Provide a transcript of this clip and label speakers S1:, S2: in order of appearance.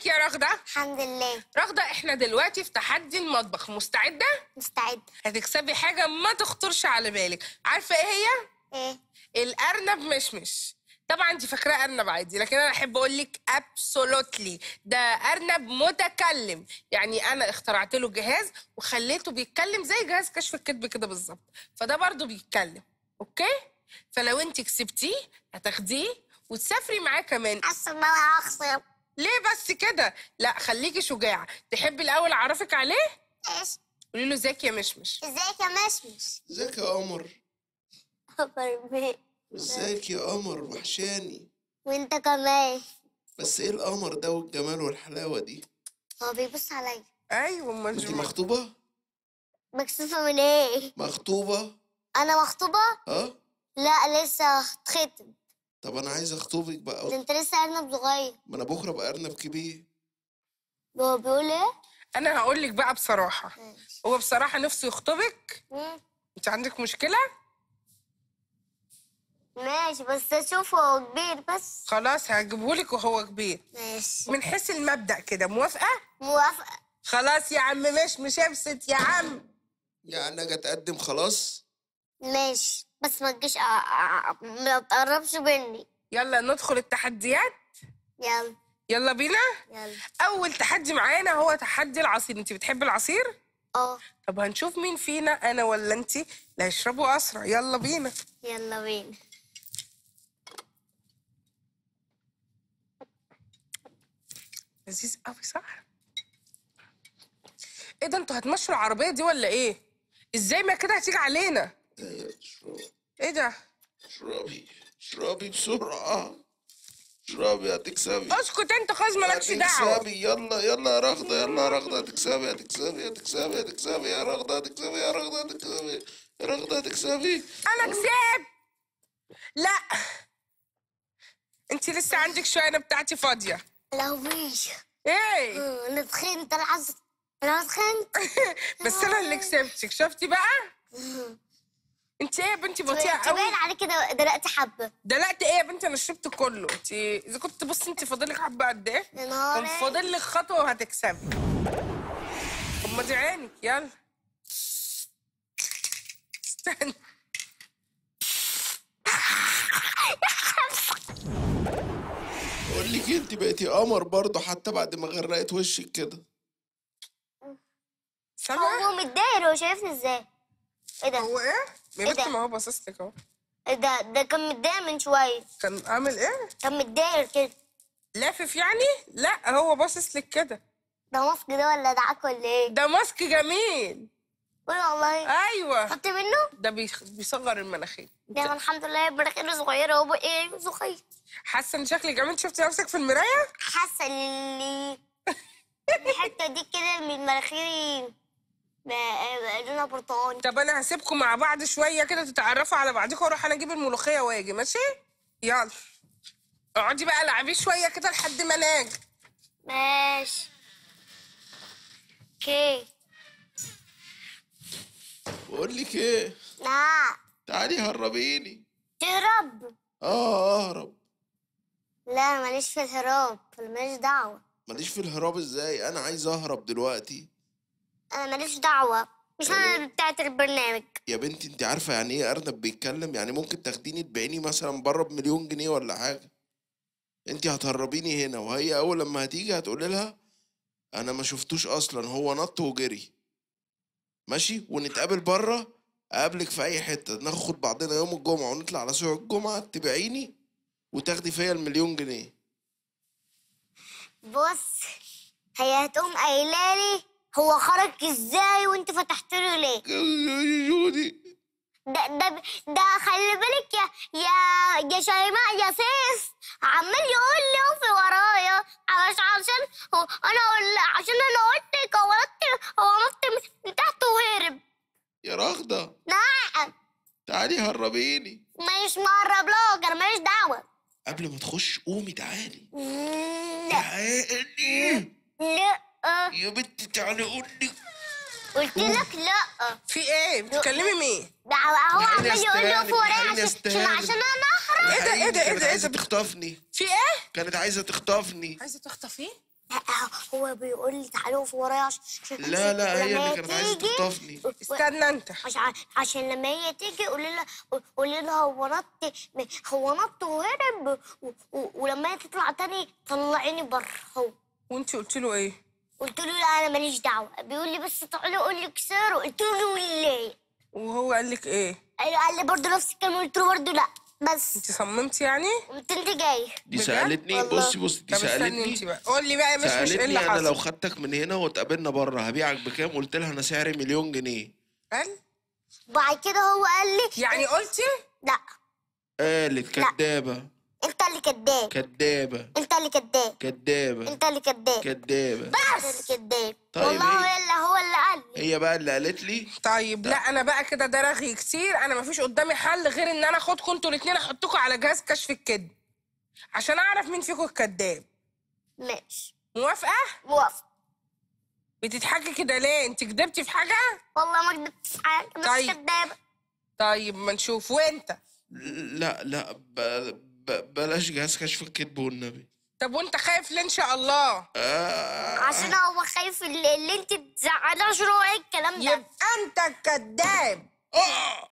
S1: ازيك يا رغده الحمد لله رغده احنا دلوقتي في تحدي المطبخ مستعده مستعدة هتكسبي حاجه ما تخطرش على بالك عارفه ايه هي ايه الارنب مشمش طبعا انت فاكراه ارنب عادي لكن انا احب اقول لك ابسولوتلي ده ارنب متكلم يعني انا اخترعت له جهاز وخليته بيتكلم زي جهاز كشف الكذب كده بالظبط فده برضه بيتكلم اوكي فلو انت كسبتيه هتاخديه وتسافري معاه كمان اصلا انا هخسر ليه بس كده لا خليكي شجاعه تحبي الاول اعرفك عليه ماشي قولي له ازيك يا مشمش
S2: ازيك يا مشمش
S1: ازيك يا قمر
S2: قمر مين ازيك
S3: يا قمر وحشاني
S2: وانت كمان
S3: بس ايه القمر ده والجمال والحلاوه دي
S2: هو بيبص عليا ايوه
S3: امال انت مخطوبه
S2: مكسوفه من ايه
S3: مخطوبه
S2: انا مخطوبه اه لا لسه هتختم
S3: طب انا عايز اخطبك بقى ده
S2: انت لسه ارنب صغير
S1: ما انا بكره بقى ارنب كبير
S2: هو بيقول ايه؟
S1: انا هقول لك بقى بصراحه ماشي. هو بصراحه نفسه يخطبك انت عندك مشكله؟
S2: ماشي بس اشوف هو كبير بس
S1: خلاص هجيبهولك وهو كبير
S2: ماشي من
S1: حيث المبدأ كده موافقة؟ موافقة خلاص يا عم مش مش يا عم
S3: يعني انا اجي اتقدم خلاص
S1: ماشي بس ما تجيش آه، آه، آه، ما تقربش مني يلا ندخل التحديات يلا يلا بينا يلا اول تحدي معانا هو تحدي العصير انت بتحبي العصير اه طب هنشوف مين فينا انا ولا انت اللي هيشربوا اسرع يلا بينا
S2: يلا بينا
S1: لذيذ قوي صح ايه ده انتوا هتمشوا العربيه دي ولا ايه ازاي ما كده هتيجي علينا ايه ده؟
S3: اشربي اشربي بسرعة اشربي هتكسبي
S1: اسكت انت خلاص مالكش دعوة هتكسبي
S3: يلا يلا يا رغدة يلا يا رغدة هتكسبي هتكسبي هتكسبي
S1: هتكسبي يا رغدة هتكسبي يا رغدة هتكسبي يا رغدة هتكسبي انا كسبت لا انت لسه عندك شوية انا بتاعتي فاضية
S2: لو ماشي ايه انا اتخنت انا عايز انا اتخنت
S1: بس انا اللي كسبتك شفتي بقى انت ايه يا بنتي بطيئه قوي تبين على كده دلقت حبه دلقت ايه يا بنتي انا شربت كله انت اذا كنت بصي انت فاضل لك حبه قد ايه كان فاضل لك خطوه وهتكسبي طب ما دي عينك يلا استنى قولي انت
S3: بقيتي قمر برضه حتى بعد ما غرقت وشك كده
S2: سامعه هو متضايق هو شايفني ازاي ايه ده؟ هو ايه؟ يا بنتي ما ايه هو باصص لك اهو ايه ده؟ ده كان متضايق من شويه كان عامل ايه؟ كان متضايق كده لافف
S1: يعني؟ لا هو باصص لك كده ده ماسك ده ولا دعاك ولا ايه؟ ده ماسك جميل والله ايوه حط منه؟ ده بيخ... بيصغر المناخير ده الحمد لله مناخيره صغيره هو ايه صغير حاسه ان شكلك جميل شفتي نفسك في المرايه؟
S2: حاسه ان الحته دي كده من مناخيري
S1: لونها
S2: آه، آه، آه، برتقاني طب
S1: انا هسيبكم مع بعض شويه كده تتعرفوا على بعضكم واروح انا اجيب الملوخيه واجي ماشي يلا اقعدي بقى العبي شويه كده لحد ما ناج ماشي اوكي
S3: بقول لك ايه
S2: لا تعالي هربيني تهرب
S3: اه اهرب
S2: لا ماليش في الهراب ماليش دعوه
S3: ماليش في الهراب ازاي انا عايز اهرب دلوقتي
S2: ماليش دعوة مش انا بتاعة البرنامج
S3: يا بنتي انت عارفه يعني ايه ارنب بيتكلم يعني ممكن تاخديني تبيعيني مثلا بره بمليون جنيه ولا حاجه انت هتهربيني هنا وهي اول لما هتيجي هتقولي لها انا ما شفتوش اصلا هو نط وجري ماشي ونتقابل بره اقابلك في اي حته ناخد بعضنا يوم الجمعه ونطلع على سوق الجمعه تبيعيني وتاخدي فيا المليون جنيه
S2: بص هي هتقوم قايله لي هو خرج ازاي وانت فتحت له ليه جودي ده ده ده خلي بالك يا يا يا شيماء يا سيس عمال يقول لي في ورايا عشان هو انا عشان انا قلت كورت هو نط من تحت وهرب يا راغده نعم
S3: تعالي هربيني
S2: مش مقرب لك انا ماليش دعوه
S3: قبل ما تخش قومي تعالي
S2: تعالي لا آه. يا بنتي تعالي قول لي قلت لك لا في ايه بتكلمي مين ده هو عمال يقول له فوري عشان عشان انا اهرب ايه ده ايه ده
S3: ايه ده عايزه تخطفني في ايه كانت عايزه تخطفني
S2: عايزه تخطفيه هو بيقول لي تعالوا في ورايا عشان لا لا هي اللي كانت عايزه تخطفني استنى انت عشان عشان لما هي تيجي قولي لها قولي لها هو نط هو نط وهرب ولما هي تطلع تاني طلعيني بره هو وانت قلت له ايه؟ قلت له لا انا ماليش دعوه بيقول لي بس تعالى قول لي كسار قلت له ليه وهو قال لك ايه ايوه قال لي برضه نفس الكلمه قلت له
S1: برضه لا بس انت صممتي يعني؟ قلت انت جاي دي سالتني بصي بصي دي سالتني قول لي بقى مش مش إيه اللي حصل انا لو
S3: خدتك من هنا واتقابلنا بره هبيعك بكام؟ قلت لها انا سعري مليون جنيه
S2: قال بعد كده هو قال لي يعني قلتي؟ لا
S3: قالت كدابه
S2: انت اللي كداب
S3: كدابة
S2: انت اللي كداب
S3: كدابة انت اللي كداب كدابة
S1: بس كداب طيب والله هي اللي هو اللي قال
S3: لي هي بقى اللي قالت لي
S1: طيب لا انا بقى كده درغي كتير انا مفيش قدامي حل غير ان انا اخدكم انتوا الاثنين احطكم على جهاز كشف الكذب عشان اعرف مين فيكم الكذاب ماشي موافقة؟ موافقة بتضحكي كده ليه؟ انت كدبتي في حاجة؟ والله ما كدبتش في حاجة بس طيب. كدابة طيب ما نشوف وانت
S3: لا لا ب... بلاش جهاز كشف الكذب والنبي
S1: طب وانت خايف ليه ان شاء الله آه. عشان هو خايف اللي, اللي انت تزعلاه شنو ايه
S2: الكلام ده يبقى انت الكذاب آه.